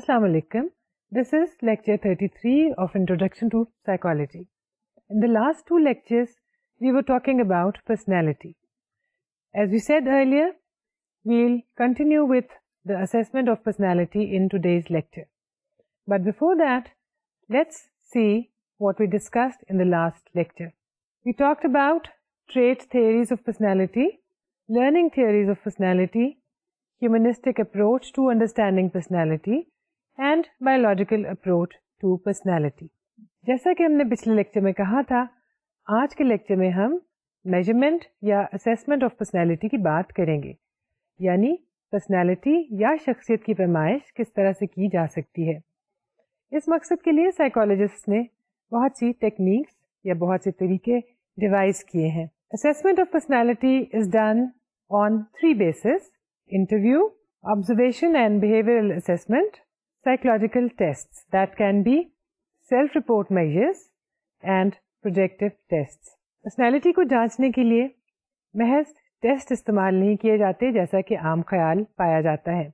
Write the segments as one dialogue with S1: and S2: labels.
S1: Assalamu alaikum. This is lecture 33 of Introduction to Psychology. In the last two lectures, we were talking about personality. As we said earlier, we'll continue with the assessment of personality in today's lecture. But before that, let's see what we discussed in the last lecture. We talked about trait theories of personality, learning theories of personality, humanistic approach to understanding personality, and biological approach to personality जैसा कि हमने पिछले lecture में कहा था आज के lecture में हम मेजरमेंट या असेसमेंट ऑफ पर्सनैलिटी की बात करेंगे यानी पर्सनैलिटी या शख्सियत की पैमाइश किस तरह से की जा सकती है इस मकसद के लिए साइकोलॉजिस्ट ने बहुत सी टेक्निक्स या बहुत से तरीके डिवाइस किए हैं assessment of personality is done on three basis interview observation and behaviour assessment psychological tests that can be self-report measures and projective tests. Personality को जांचने के लिए महज टेस्ट इस्तेमाल नहीं किए जाते जैसा कि आम ख्याल पाया जाता है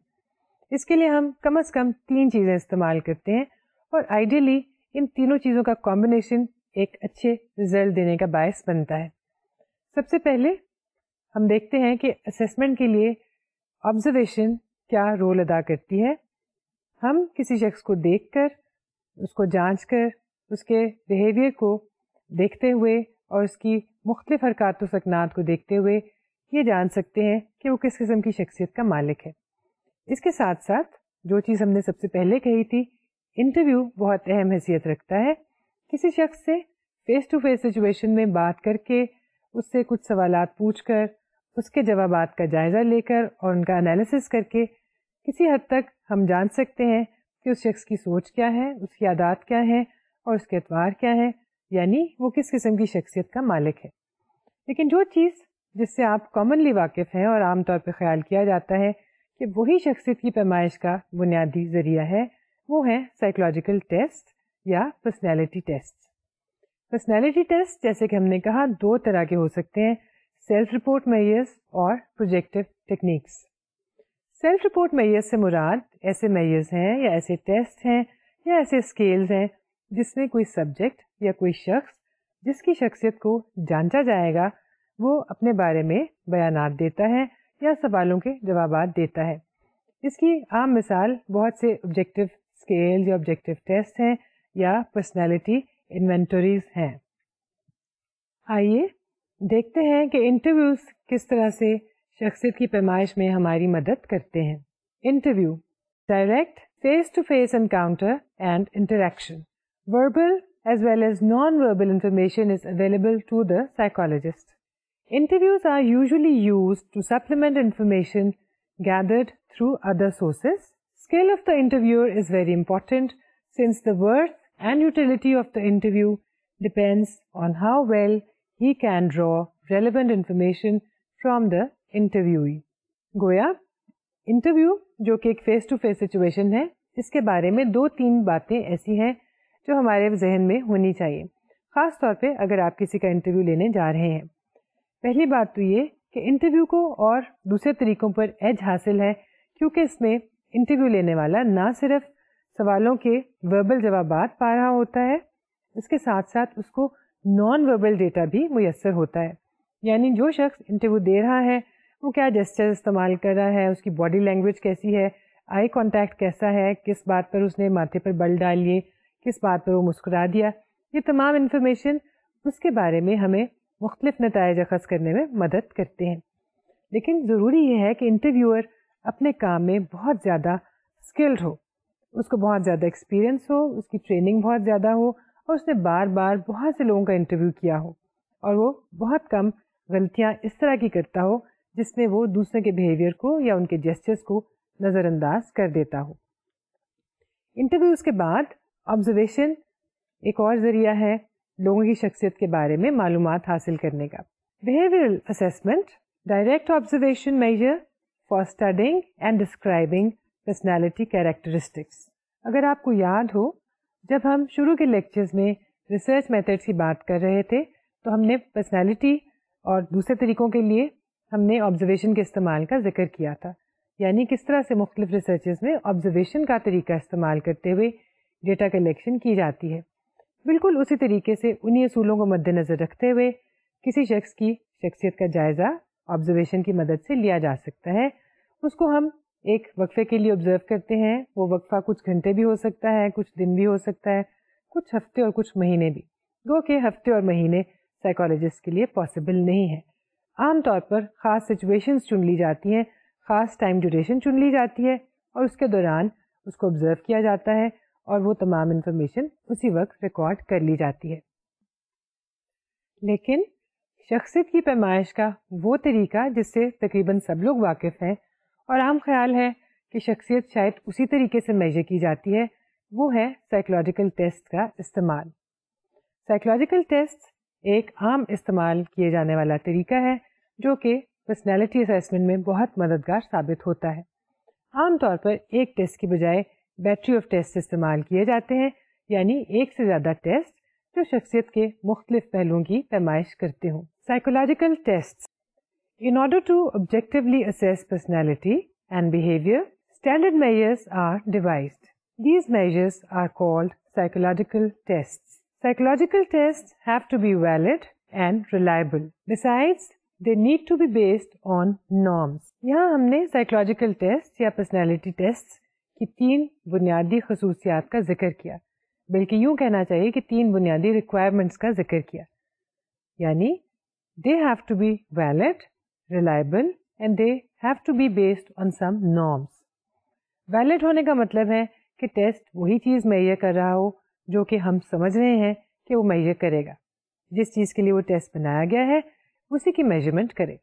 S1: इसके लिए हम कम अज़ कम तीन चीज़ें इस्तेमाल करते हैं और आइडियली इन तीनों चीज़ों का कॉम्बिनेशन एक अच्छे रिजल्ट देने का बायस बनता है सबसे पहले हम देखते हैं कि असेसमेंट के लिए ऑब्जर्वेशन क्या रोल अदा करती है हम किसी शख्स को देखकर उसको जांचकर उसके बिहेवियर को देखते हुए और उसकी मुख्तफ हरकत व सकनात को देखते हुए ये जान सकते हैं कि वो किस किस्म की शख्सियत का मालिक है इसके साथ साथ जो चीज़ हमने सबसे पहले कही थी इंटरव्यू बहुत अहम हैसियत रखता है किसी शख्स से फेस टू फेस सिचुएशन में बात करके उससे कुछ सवाल पूछ कर उसके जवाब का जायज़ा लेकर और उनका एनालिसिस करके किसी हद तक हम जान सकते हैं कि उस शख्स की सोच क्या है उसकी आदात क्या है और उसके अतवार क्या है यानी वो किस किस्म की शख्सियत का मालिक है लेकिन जो चीज़ जिससे आप कॉमनली वाकिफ़ हैं और आमतौर पर ख्याल किया जाता है कि वही शख्सियत की पैमाइश का बुनियादी ज़रिया है वो है साइकोलॉजिकल टेस्ट या पर्सनैलिटी टेस्ट पर्सनैलिटी टेस्ट जैसे कि हमने कहा दो तरह के हो सकते हैं सेल्फ रिपोर्ट मेयर्स और projective techniques self report measures से मुराद ऐसे मैयस हैं या ऐसे टेस्ट हैं या ऐसे स्केल्स हैं जिसमें कोई सब्जेक्ट या कोई शख्स जिसकी शख्सियत को जांचा जाएगा वो अपने बारे में बयान देता है या सवालों के जवाब देता है इसकी आम मिसाल बहुत से ऑब्जेक्टिव स्केल या ऑब्जेक्टिव टेस्ट हैं या पर्सनालिटी इन्वेंटरीज हैं आइए देखते हैं कि इंटरव्यूज़ किस तरह से शख्सियत की पैमाइश में हमारी मदद करते हैं interview direct face to face encounter and interaction verbal as well as non-verbal information is available to the psychologist. Interviews are usually used to supplement information gathered through other sources. Skill of the interviewer is very important since the worth and utility of the interview depends on how well he can draw relevant information from the interviewee गोया interview जो कि एक face to face situation है इसके बारे में दो तीन बातें ऐसी हैं जो हमारे जहन में होनी चाहिए ख़ास तौर पे अगर आप किसी का इंटरव्यू लेने जा रहे हैं पहली बात तो ये कि इंटरव्यू को और दूसरे तरीक़ों पर एज हासिल है क्योंकि इसमें इंटरव्यू लेने वाला ना सिर्फ सवालों के वर्बल जवाब पा रहा होता है इसके साथ साथ उसको नॉन वर्बल डेटा भी मैसर होता है यानी जो शख्स इंटरव्यू दे रहा है वो क्या जेस्चर इस्तेमाल कर रहा है उसकी बॉडी लैंग्वेज कैसी है आई कांटेक्ट कैसा है किस बात पर उसने माथे पर बल डाल लिए किस बात पर वो मुस्कुरा दिया ये तमाम इन्फॉर्मेशन उसके बारे में हमें मुख्तफ नतज अखज़ करने में मदद करते हैं लेकिन ज़रूरी यह है कि इंटरव्यूअर अपने काम में बहुत ज़्यादा स्किल्ड हो उसको बहुत ज़्यादा एक्सपीरियंस हो उसकी ट्रेनिंग बहुत ज़्यादा हो और उसने बार बार बहुत से लोगों का इंटरव्यू किया हो और वो बहुत कम गलतियाँ इस तरह की करता हो जिसमें वो दूसरे के बिहेवियर को या उनके जेस्टर्स को नज़रअंदाज कर देता हो इंटरव्यूज़ के बाद ऑब्जर्वेशन एक और ज़रिया है लोगों की शख्सियत के बारे में मालूम हासिल करने का behaviour assessment direct observation measure for studying and describing personality characteristics अगर आपको याद हो जब हम शुरू के लेक्चर्स में रिसर्च मेथड्स की बात कर रहे थे तो हमने पर्सनैलिटी और दूसरे तरीकों के लिए हमने ऑब्जर्वेशन के इस्तेमाल का जिक्र किया था यानी किस तरह से मुख्तलिफ रिसर्च में ऑब्जर्वेशन का तरीका इस्तेमाल करते हुए डेटा कलेक्शन की जाती है बिल्कुल उसी तरीके से उन्हीं असूलों को मद्देनज़र रखते हुए किसी शख्स की शख्सियत का जायज़ा ऑब्जर्वेशन की मदद से लिया जा सकता है उसको हम एक वक्फे के लिए ऑब्जर्व करते हैं वो वक्फा कुछ घंटे भी हो सकता है कुछ दिन भी हो सकता है कुछ हफ्ते और कुछ महीने भी गो के हफ्ते और महीने साइकोलॉजिस्ट के लिए पॉसिबल नहीं है आम तौर पर ख़ास सिचुएशंस चुन ली जाती हैं ख़ास टाइम ड्यूरेशन चुन ली जाती है और उसके दौरान उसको ऑब्ज़र्व किया जाता है और वो तमाम इंफॉर्मेशन उसी वक्त रिकॉर्ड कर ली जाती है लेकिन शख्सियत की पैमाइश का वो तरीका जिससे तकरीबन सब लोग वाकिफ़ हैं और आम ख्याल है कि शख्सियत शायद उसी तरीके से मेजर की जाती है वो है साइकोलॉजिकल टेस्ट का इस्तेमाल साइकोलॉजिकल टेस्ट एक आम इस्तेमाल किए जाने वाला तरीका है जो कि पर्सनैलिटी असेसमेंट में बहुत मददगार साबित होता है आमतौर पर एक टेस्ट की बजाय बैटरी ऑफ टेस्ट इस्तेमाल किए जाते हैं यानी एक से ज़्यादा टेस्ट जो शख्सियत के मुख्तलिफ पहलुओं की पैमाइश करते हों psychological test in order to objectively assess personality and behaviour standard measures are devised these measures are called psychological test Psychological tests have to be valid and reliable. Besides, they need to be based on norms यहाँ हमने psychological test या personality test की तीन बुनियादी खसूसियात का जिक्र किया बल्कि यूँ कहना चाहिए कि तीन बुनियादी रिक्वायरमेंट्स का जिक्र किया यानी they have to be valid reliable and they have to be based on some norms valid होने का मतलब है कि टेस्ट वही चीज़ मैयर कर रहा हो जो कि हम समझ रहे हैं कि वो मेजर करेगा जिस चीज़ के लिए वो टेस्ट बनाया गया है उसी की मेजरमेंट करे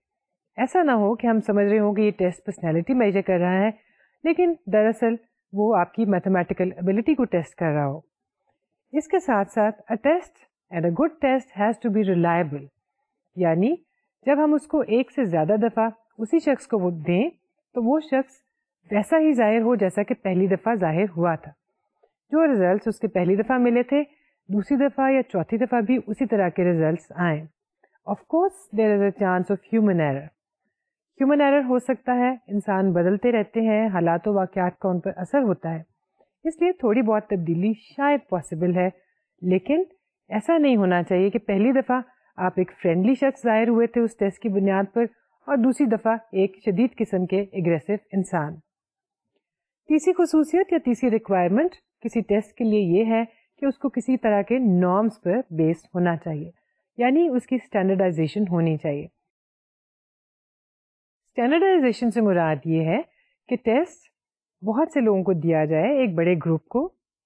S1: ऐसा ना हो कि हम समझ रहे हों कि ये टेस्ट पर्सनैलिटी मेजर कर रहा है लेकिन दरअसल वो आपकी मैथमेटिकल एबिलिटी को टेस्ट कर रहा हो इसके साथ साथ a test and a good test has to be reliable यानी जब हम उसको एक से ज़्यादा दफ़ा उसी शख्स को वो दें तो वो शख्स वैसा ही जाहिर हो जैसा कि पहली दफ़ा जाहिर हुआ था जो रिजल्ट्स उसके पहली दफ़ा मिले थे दूसरी दफ़ा या चौथी दफ़ा भी उसी तरह के रिजल्ट्स आए of course there is a chance of human error human error हो सकता है इंसान बदलते रहते हैं हालात व वाक़ात का उन पर असर होता है इसलिए थोड़ी बहुत तब्दीली शायद पॉसिबल है लेकिन ऐसा नहीं होना चाहिए कि पहली दफ़ा आप एक फ्रेंडली शख्स जाहिर हुए थे उस टेस्ट की बुनियाद पर और दूसरी दफ़ा एक शदीद किस्म के एग्रेसिव इंसान तीसरी खसूसियत या तीसरी रिक्वायरमेंट किसी टेस्ट के लिए ये है कि उसको किसी तरह के नॉर्म्स पर बेस्ड होना चाहिए यानी उसकी स्टैंडर्डाइजेशन होनी चाहिए स्टैंडर्डाइजेशन से मुराद ये है कि टेस्ट बहुत से लोगों को दिया जाए एक बड़े ग्रुप को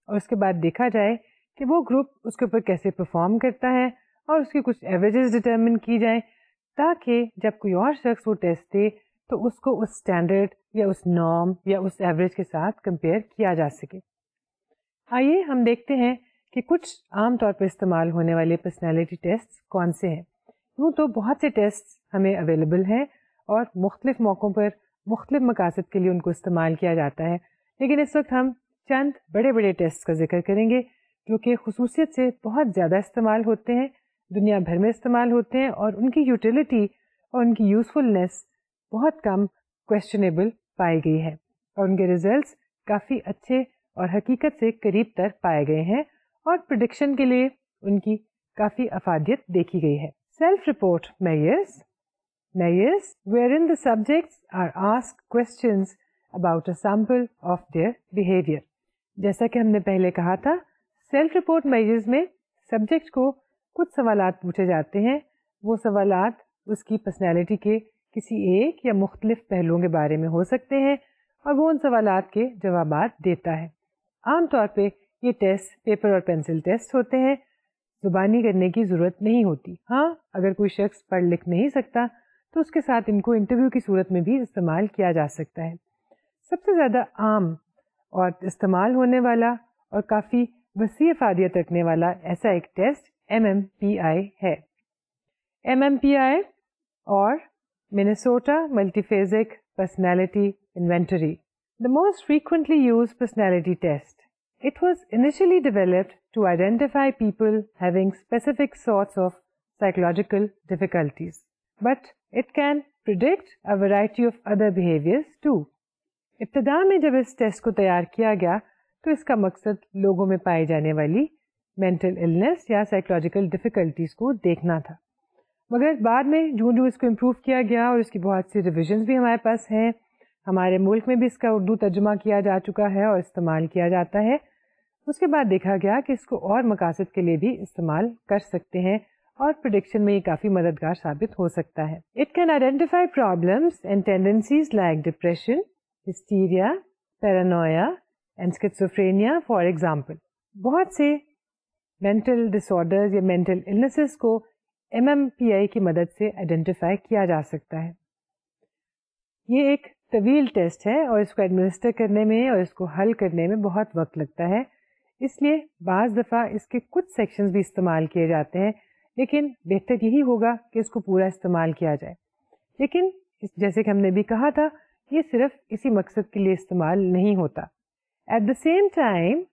S1: और उसके बाद देखा जाए कि वो ग्रुप उसके ऊपर कैसे परफॉर्म करता है और उसकी कुछ एवरेजेस डिटर्मिन की जाए ताकि जब कोई और शख्स वो टेस्ट दे तो उसको उस स्टैंडर्ड या उस नॉर्म या उस एवरेज के साथ कंपेयर किया जा सके आइए हम देखते हैं कि कुछ आमतौर पर इस्तेमाल होने वाले पर्सनैलिटी टेस्ट कौन से हैं यूँ तो बहुत से टेस्ट हमें अवेलेबल हैं और मुख्तलिफ मौक़ों पर मुख्तलिफ मकासद के लिए उनको इस्तेमाल किया जाता है लेकिन इस वक्त हम चंद बड़े बड़े टेस्ट का जिक्र करेंगे जो कि खसूसियत से बहुत ज़्यादा इस्तेमाल होते हैं दुनिया भर में इस्तेमाल होते हैं और उनकी यूटिलिटी और उनकी यूज़फुलनेस बहुत कम क्वेश्चनेबल पाई गई है और उनके रिज़ल्ट काफ़ी अच्छे और हकीकत से करीब तर पाए गए हैं और प्रडिक्शन के लिए उनकी काफ़ी अफादियत देखी गई है self report measures measures where in the subject are ask question about a sample of their behaviour जैसा कि हमने पहले कहा था सेल्फ रिपोर्ट मेयर्स में सब्जेक्ट को कुछ सवाल पूछे जाते हैं वो सवाल उसकी पर्सनैलिटी के किसी एक या मुख्तलिफ पहलुओं के बारे में हो सकते हैं और वो उन सवाल के जवाब देता है आमतौर पे ये टेस्ट पेपर और पेंसिल टेस्ट होते हैं जुबानी करने की ज़रूरत नहीं होती हाँ अगर कोई शख्स पढ़ लिख नहीं सकता तो उसके साथ इनको इंटरव्यू की सूरत में भी इस्तेमाल किया जा सकता है सबसे ज़्यादा आम और इस्तेमाल होने वाला और काफ़ी वसी अफादियत रखने वाला ऐसा एक टेस्ट एम है एम और Minnesota multiphasic personality inventory the most frequently used personality test. It was initially developed to identify people having specific sorts of psychological difficulties, but it can predict a variety of other behaviors too. इब्तदा में जब इस test को तैयार किया गया तो इसका मकसद लोगों में पाई जाने वाली मेंटल इलनेस या साइकोलॉजिकल डिफ़िकल्टीज़ को देखना था मगर बाद में झूझू इसको इम्प्रूव किया गया और इसकी बहुत सी रिविजन्स भी हमारे पास हैं हमारे मुल्क में भी इसका उर्दू तर्जुमा किया जा चुका है और इस्तेमाल किया जाता है उसके बाद देखा गया कि इसको और मकासद के लिए भी इस्तेमाल कर सकते हैं और प्रोडिक्शन में ये काफ़ी मददगार साबित हो सकता है it can identify problems and tendencies like depression hysteria paranoia and schizophrenia for example बहुत से मेंटल डिसऑर्डर्स या मेंटल इलनेसेस को एम की मदद से आइडेंटिफाई किया जा सकता है ये एक तवील टेस्ट है और इसको एडमिनिस्टर करने में और इसको हल करने में बहुत वक्त लगता है इसलिए बाज़ दफ़ा इसके कुछ सेक्शंस भी इस्तेमाल किए जाते हैं लेकिन बेहतर यही होगा कि इसको पूरा इस्तेमाल किया जाए लेकिन जैसे कि हमने भी कहा था ये सिर्फ इसी मकसद के लिए इस्तेमाल नहीं होता at the same time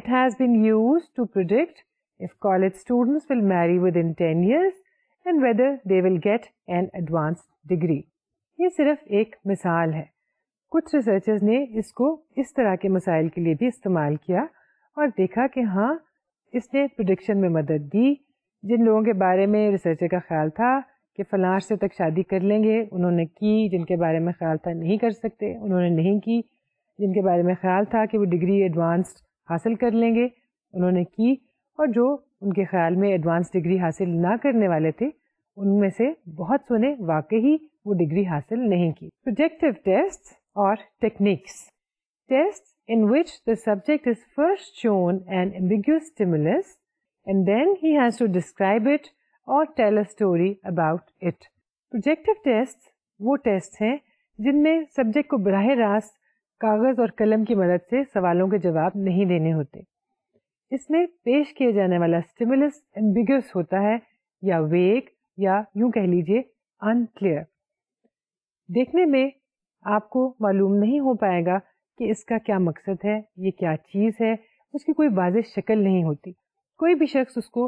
S1: it has been use to predict if college students will marry within 10 years and whether they will get an advanced degree. ये सिर्फ एक मिसाल है कुछ रिसर्चर्स ने इसको इस तरह के मसाइल के लिए भी इस्तेमाल किया और देखा कि हाँ इसने प्रडिक्शन में मदद दी जिन लोगों के बारे में रिसर्चर का ख्याल था कि फलाश से तक शादी कर लेंगे उन्होंने की जिनके बारे में ख्याल था नहीं कर सकते उन्होंने नहीं की जिनके बारे में ख्याल था कि वो डिग्री एडवांस्ड हासिल कर लेंगे उन्होंने की और जो उनके ख्याल में एडवांस डिग्री हासिल ना करने वाले थे उनमें से बहुत सोने वाकई वो डिग्री हासिल नहीं की प्रोजेक्टिव टेस्ट और techniques test in which the subject is first shown an ambiguous stimulus and then he has to describe it और tell a story about it projective test वो टेस्ट हैं जिनमें सब्जेक्ट को बरह रास्त कागज़ और कलम की मदद से सवालों के जवाब नहीं देने होते इसमें पेश किया जाने वाला स्टिमुलस एम्बिग्यूस होता है या वेग या यूं कह लीजिए अनक्लियर देखने में आपको मालूम नहीं हो पाएगा कि इसका क्या मकसद है ये क्या चीज़ है उसकी कोई वाज शक्ल नहीं होती कोई भी शख्स उसको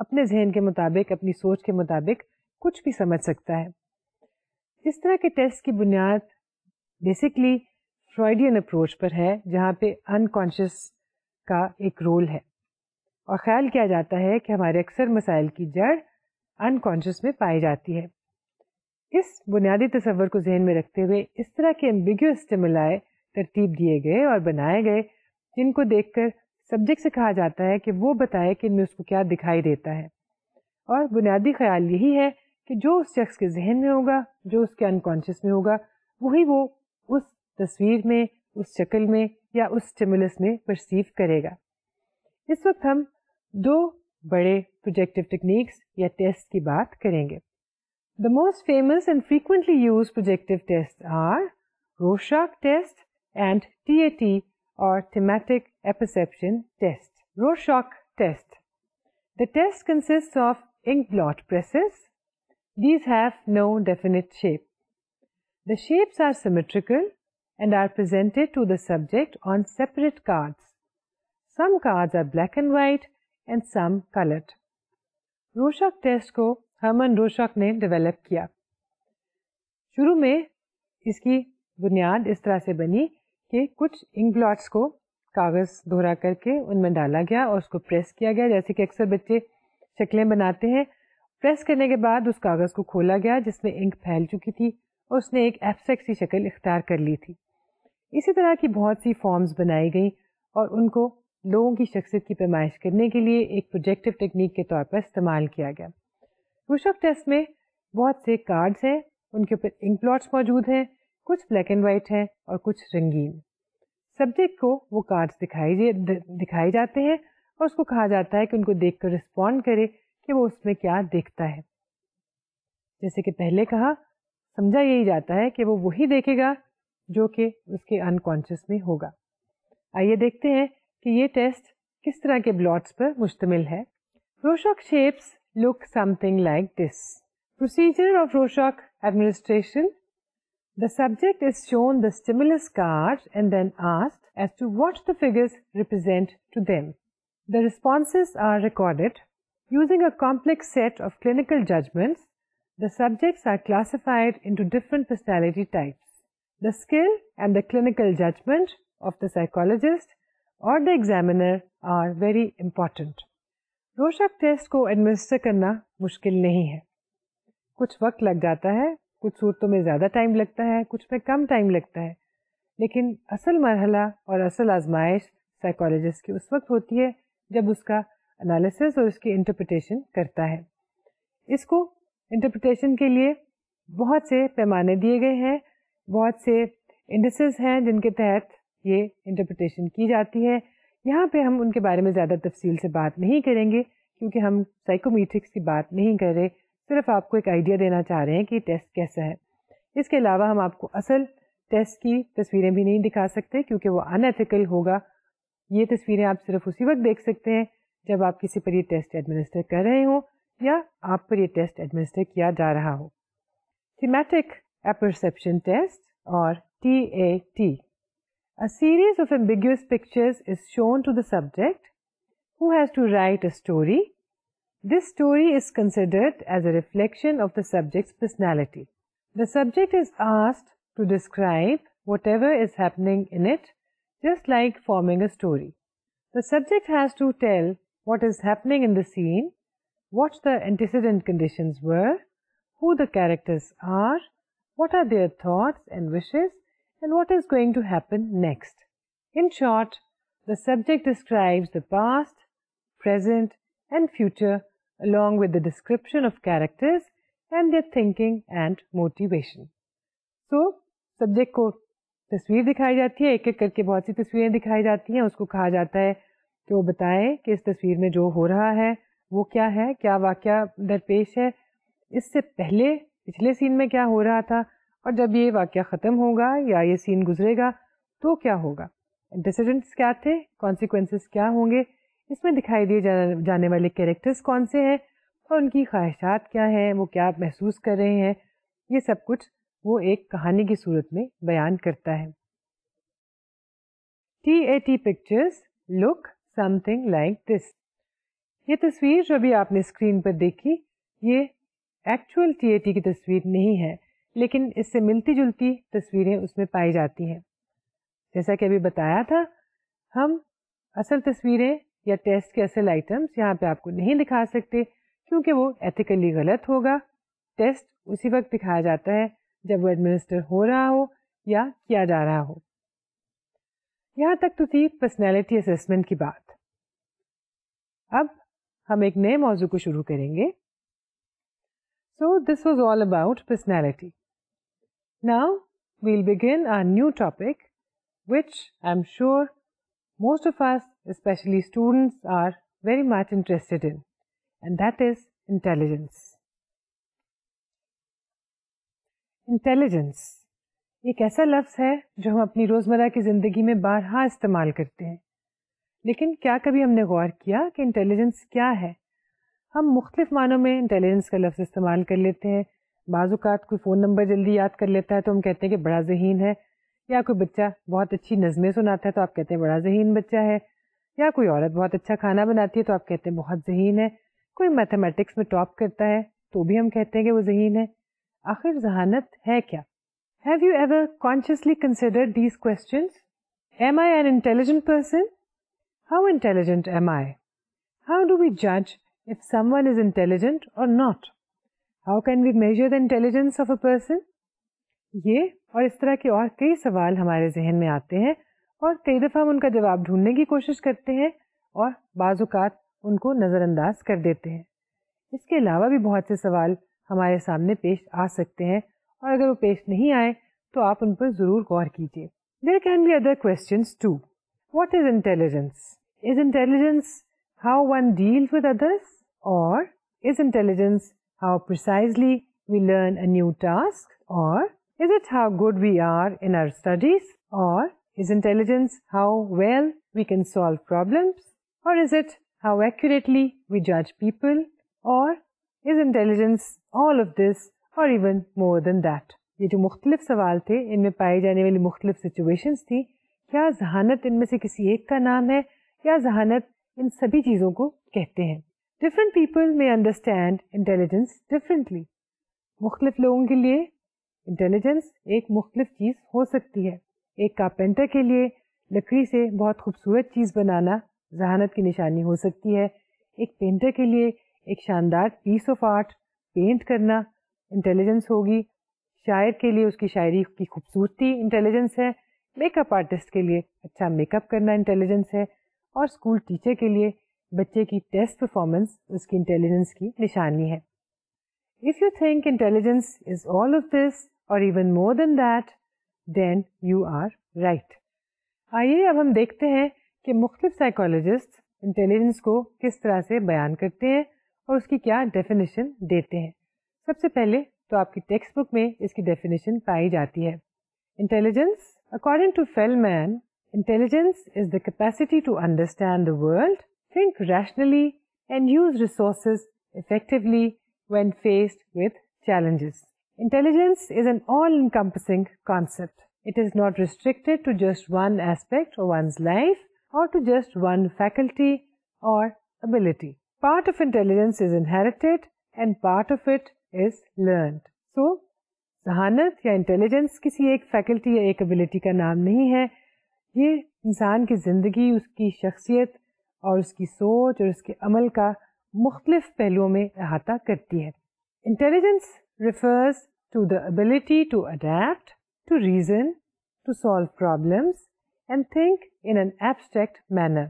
S1: अपने जहन के मुताबिक अपनी सोच के मुताबिक कुछ भी समझ सकता है इस तरह के टेस्ट की बुनियाद बेसिकली फ्रॉइडियन अप्रोच पर है जहाँ पे अनकॉन्शियस का एक रोल है और ख्याल किया जाता है कि हमारे अक्सर मसाइल की जड़ अनकॉन्शियस में पाई जाती है इस बुनियादी तस्वर को जहन में रखते हुए इस तरह के एम्बिगस स्टिमुलाए तरतीब दिए गए और बनाए गए जिनको देखकर सब्जेक्ट से कहा जाता है कि वो बताए कि इनमें उसको क्या दिखाई देता है और बुनियादी ख्याल यही है कि जो उस शख्स के जहन में होगा जो उसके अनकॉन्शियस में होगा वही वो उस तस्वीर में उस शक्ल में या उस स्टिमुलस में परसीव करेगा इस वक्त हम दो बड़े प्रोजेक्टिव टेक्निक्स या टेस्ट की बात करेंगे The most famous and frequently used projective tests are Rorschach test and TAT or thematic apperception test. Rorschach test. The test consists of inkblot presses. These have no definite shape. The shapes are symmetrical and are presented to the subject on separate cards. Some cards are black and white and some colored. Rorschach test को हरमन रोशक ने develop किया शुरू में इसकी बुनियाद इस तरह से बनी कि कुछ इंग्लॉट्स को कागज़ दोहरा करके उनमें डाला गया और उसको प्रेस किया गया जैसे कि अक्सर बच्चे शक्लें बनाते हैं प्रेस करने के बाद उस कागज़ को खोला गया जिसमें इंक फैल चुकी थी और उसने एक एफसेक्स की शक्ल इख्तियार कर ली थी इसी तरह की बहुत सी फॉर्म्स बनाई गई और उनको लोगों की शख्सियत की पैमाइश करने के लिए एक प्रोजेक्टिव टेक्निक के तौर पर इस्तेमाल किया गया पुशअप टेस्ट में बहुत से कार्ड्स हैं उनके ऊपर इंक प्लॉट्स मौजूद हैं कुछ ब्लैक एंड व्हाइट हैं और कुछ रंगीन सब्जेक्ट को वो कार्ड्स दिखाई दिखाए जाते हैं और उसको कहा जाता है कि उनको देख कर रिस्पॉन्ड करे कि वो उसमें क्या देखता है जैसे कि पहले कहा समझा यही जाता है कि वो वही देखेगा जो कि उसके अनकॉन्शियस में होगा आइए देखते हैं कि ये टेस्ट किस तरह के ब्लॉट्स पर मुश्तमिल है Rorschach shapes look something like this. Procedure of Roshak administration. The subject is shown the stimulus card and then asked as to what the figures represent to them. The responses are recorded. Using a complex set of clinical judgments, the subjects are classified into different personality types. The skill and the clinical judgment of the psychologist or the examiner are very important. Rorschach test को administer करना मुश्किल नहीं है कुछ वक्त लग जाता है कुछ सूरतों में ज़्यादा टाइम लगता है कुछ में कम टाइम लगता है लेकिन असल मरहला और असल आजमाइश साइकोलॉजिस्ट की उस वक्त होती है जब उसका एनालिसिस और उसकी इंटरप्रटेशन करता है इसको इंटरप्रटेशन के लिए बहुत से पैमाने दिए गए हैं बहुत से इंडसेस हैं जिनके तहत ये इंटरप्रटेशन की जाती है यहाँ पे हम उनके बारे में ज़्यादा तफसील से बात नहीं करेंगे क्योंकि हम साइकोमीट्रिक्स की बात नहीं कर रहे सिर्फ आपको एक आइडिया देना चाह रहे हैं कि टेस्ट कैसा है इसके अलावा हम आपको असल टेस्ट की तस्वीरें भी नहीं दिखा सकते क्योंकि वो अनएथिकल होगा ये तस्वीरें आप सिर्फ उसी वक्त देख सकते हैं जब आप किसी पर ये टेस्ट एडमिनिस्टर कर रहे हो या आप पर यह टेस्ट एडमिनिस्टर किया जा रहा हो थीमेटिक एपरसेप्शन टेस्ट और T A T A series of ambiguous pictures is shown to the subject who has to write a story. This story is considered as a reflection of the subject's personality. The subject is asked to describe whatever is happening in it, just like forming a story. The subject has to tell what is happening in the scene, what the antecedent conditions were, who the characters are, what are their thoughts and wishes, and what is going to happen next. In short, the subject describes the past, present, and future along with the description of characters and their thinking and motivation. So, subject subject को तस्वीर दिखाई जाती है एक एक करके बहुत सी तस्वीरें दिखाई जाती हैं उसको कहा जाता है कि वो बताएं कि इस तस्वीर में जो हो रहा है वो क्या है क्या वाक्य दरपेश है इससे पहले पिछले सीन में क्या हो रहा था और जब ये वाक्य ख़त्म होगा या ये सीन गुजरेगा तो क्या होगा डिसीडेंट्स क्या थे कॉन्सिक्वेंसेस क्या होंगे इसमें दिखाई दिए जाने वाले कैरेक्टर्स कौन से हैं और उनकी ख्वाहिशात क्या हैं वो क्या महसूस कर रहे हैं ये सब कुछ वो एक कहानी की सूरत में बयान करता है T A T pictures look something like this ये तस्वीर जो भी आपने स्क्रीन पर देखी ये एक्चुअल टी ए टी की तस्वीर नहीं है लेकिन इससे मिलती जुलती तस्वीरें उसमें पाई जाती हैं जैसा कि अभी बताया था हम असल तस्वीरें या टेस्ट के असल आइटम्स यहाँ पे आपको नहीं दिखा सकते क्योंकि वो एथिकली गलत होगा टेस्ट उसी वक्त दिखाया जाता है जब वो एडमिनिस्टर हो रहा हो या किया जा रहा हो यहाँ तक तो थी पर्सनैलिटी असेसमेंट की बात अब हम एक नए मौजू को शुरू करेंगे so this was all about personality Now we'll begin our new topic, which I'm sure most of us, especially students, are very much interested in, and that is intelligence. Intelligence एक ऐसा लफ्ज़ है जो हम अपनी रोज़मर्रा की ज़िंदगी में बारहा इस्तेमाल करते हैं लेकिन क्या कभी हमने गौर किया कि इंटेलिजेंस क्या है हम मुख्तफ मानों में इंटेलिजेंस का लफ्ज़ इस्तेमाल कर लेते हैं बाज़ात कोई फ़ोन नंबर जल्दी याद कर लेता है तो हम कहते हैं कि बड़ा जहीन है या कोई बच्चा बहुत अच्छी नज़में सुनाता है तो आप कहते हैं बड़ा जहीन बच्चा है या कोई औरत बहुत अच्छा खाना बनाती है तो आप कहते हैं बहुत जहीन है कोई मैथमेटिक्स में टॉप करता है तो भी हम कहते हैं कि वो जहीन है आखिर जहानत है क्या have you ever consciously consider these question am I an intelligent person how intelligent am I how do we जज if someone is intelligent or not how can we measure the intelligence of a person ये और इस तरह के और कई सवाल हमारे जहन में आते हैं और कई दफ़ा हम उनका जवाब ढूंढने की कोशिश करते हैं और बाज़ात उनको नज़रअंदाज कर देते हैं इसके अलावा भी बहुत से सवाल हमारे सामने पेश आ सकते हैं और अगर वो पेश नहीं आए तो आप उन पर ज़रूर गौर कीजिए there can be other question to what is intelligence is intelligence how one deal with others or is intelligence how precisely we learn a new task, or is it how good we are in our studies, or is intelligence how well we can solve problems, or is it how accurately we judge people, or is intelligence all of this और even more than that ये जो मुख्तलिफ सवाल थे इनमें पाई जाने वाली मुख्तलिफ सिचुएशंस थी क्या जहानत इनमें से किसी एक का नाम है या जहानत इन सभी चीज़ों को कहते हैं डिफरेंट पीपल में अंडरस्टैंड इंटेलिजेंस डिफरेंटली मुख्तफ लोगों के लिए इंटेलिजेंस एक मुख्तफ चीज़ हो सकती है एक कारपेंटर के लिए लकड़ी से बहुत खूबसूरत चीज़ बनाना जहानत की निशानी हो सकती है एक पेंटर के लिए एक शानदार पीस ऑफ आर्ट पेंट करना इंटेलिजेंस होगी शायर के लिए उसकी शायरी की खूबसूरती इंटेलिजेंस है मेकअप आर्टिस्ट के लिए अच्छा मेकअप करना इंटेलिजेंस है और स्कूल टीचर के लिए बच्चे की टेस्ट परफॉर्मेंस उसकी इंटेलिजेंस की निशानी है if you think intelligence is all of this और even more than that then you are right आइए अब हम देखते हैं कि मुख्तलिफ साइकोलॉजिस्ट इंटेलिजेंस को किस तरह से बयान करते हैं और उसकी क्या डेफिनेशन देते हैं सबसे पहले तो आपकी टेक्स्ट बुक में इसकी डेफिनेशन पाई जाती है intelligence according to Feldman intelligence is the capacity to understand the world Think rationally and use resources effectively when faced with challenges. Intelligence is an all-encompassing concept. It is not restricted to just one aspect of one's life or to just one faculty or ability. Part of intelligence is inherited and part of it is learned. So, जहानत या intelligence किसी एक faculty या एक ability का नाम नहीं है ये इंसान की ज़िंदगी उसकी शख्सियत और उसकी सोच और उसके अमल का मुख्तलिफ पहलुओं में अहाता करती है intelligence refers to the ability to adapt, to reason, to solve problems, and think in an abstract manner.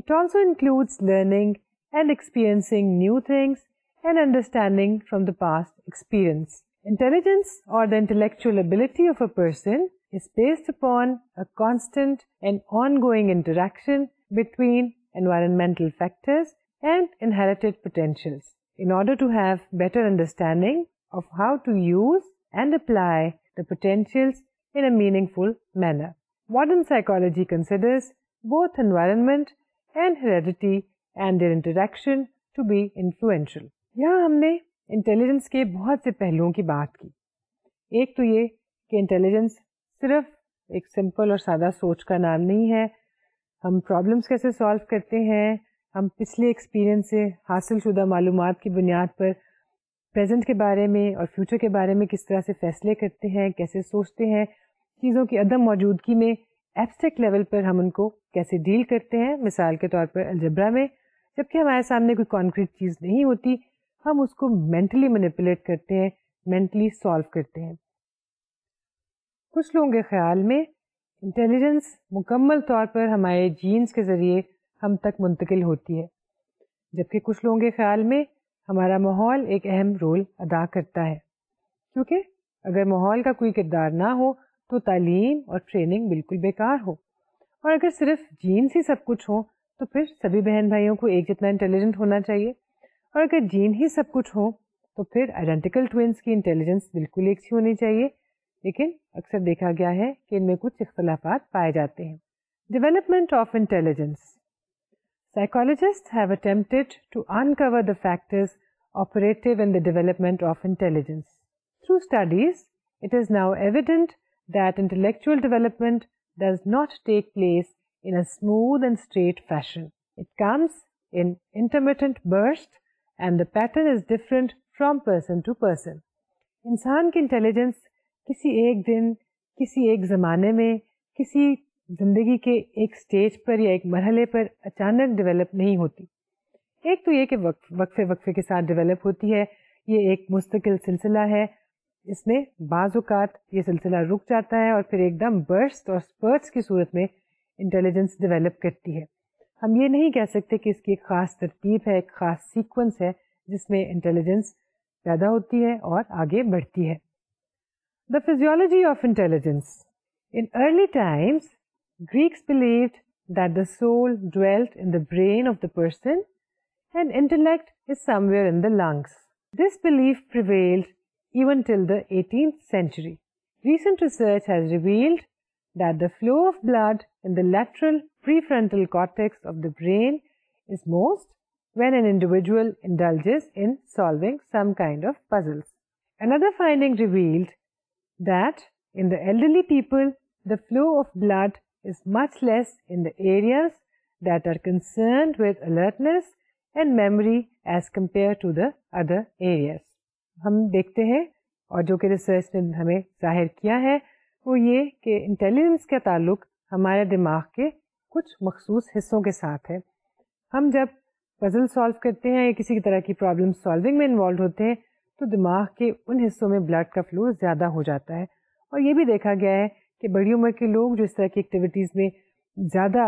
S1: It also includes learning and experiencing new things and understanding from the past experience. Intelligence or the intellectual ability of a person is based upon a constant and ongoing interaction between environmental factors, and inherited potentials in order to have better understanding of how to use and apply the potentials in a meaningful manner. Modern psychology considers both environment and heredity and their interaction to be influential. यहाँ हमने intelligence के बहुत से पहलुओं की बात की एक तो ये कि इंटेलिजेंस सिर्फ एक सिंपल और सादा सोच का नाम नहीं है हम प्रॉब्लम्स कैसे सॉल्व करते हैं हम पिछले एक्सपीरियंस से हासिल शुदा मालूम की बुनियाद पर प्रेजेंट के बारे में और फ्यूचर के बारे में किस तरह से फैसले करते हैं कैसे सोचते हैं चीज़ों की अदम मौजूदगी में एब्स्ट्रैक्ट लेवल पर हम उनको कैसे डील करते हैं मिसाल के तौर पर अलजबरा में जबकि हमारे सामने कोई कॉन्क्रीट चीज़ नहीं होती हम उसको मेंटली मैनिपुलेट करते हैं मेंटली सॉल्व करते हैं कुछ लोगों के ख्याल में इंटेलिजेंस मुकम्मल तौर पर हमारे जीन्स के ज़रिए हम तक मुंतकिल होती है जबकि कुछ लोगों के ख्याल में हमारा माहौल एक अहम रोल अदा करता है क्योंकि अगर माहौल का कोई किरदार ना हो तो तालीम और ट्रेनिंग बिल्कुल बेकार हो और अगर सिर्फ जीन्स ही सब कुछ हो तो फिर सभी बहन भाइयों को एक जितना इंटेलिजेंट होना चाहिए और अगर जीन ही सब कुछ हो तो फिर आइडेंटिकल ट्विंस की इंटेलिजेंस बिल्कुल एक सी होनी चाहिए लेकिन अक्सर देखा गया है कि इनमें कुछ इख्तलाफात पाए जाते हैं development of intelligence psychologist have attempted to uncover the factors operative in the development of intelligence through studies it is now evident that intellectual development does not take place in a smooth and straight fashion it comes in intermittent burst and the pattern is different from person to person इंसान की intelligence किसी एक दिन किसी एक ज़माने में किसी ज़िंदगी के एक स्टेज पर या एक मरहले पर अचानक डेवलप नहीं होती एक तो ये कि वक्फ वक्फे वक्फे के साथ डेवलप होती है ये एक मुस्तकिल सिलसिला है इसमें बाज़ात ये सिलसिला रुक जाता है और फिर एकदम बर्स्ट और स्पर्ट्स की सूरत में इंटेलिजेंस डेवलप करती है हम ये नहीं कह सकते कि इसकी एक ख़ास तरतीब है एक ख़ास सीक्वेंस है जिसमें इंटेलिजेंस पैदा होती है और आगे बढ़ती है The physiology of intelligence. In early times, Greeks believed that the soul dwelt in the brain of the person and intellect is somewhere in the lungs. This belief prevailed even till the 18th century. Recent research has revealed that the flow of blood in the lateral prefrontal cortex of the brain is most when an individual indulges in solving some kind of puzzles. Another finding revealed that in the elderly people, the flow of blood is much less in the areas that are concerned with alertness and memory as compared to the other areas. हम देखते हैं और जो कि research ने हमें जाहिर किया है वो ये कि इंटेलिजेंस का ताल्लुक हमारे दिमाग के कुछ मखसूस हिस्सों के साथ है हम जब पजल सॉल्व करते हैं या किसी तरह की प्रॉब्लम सॉल्विंग में इन्वॉल्व होते हैं तो दिमाग के उन हिस्सों में ब्लड का फ्लो ज़्यादा हो जाता है और ये भी देखा गया है कि बड़ी उम्र के लोग जो इस तरह की एक्टिविटीज़ में ज़्यादा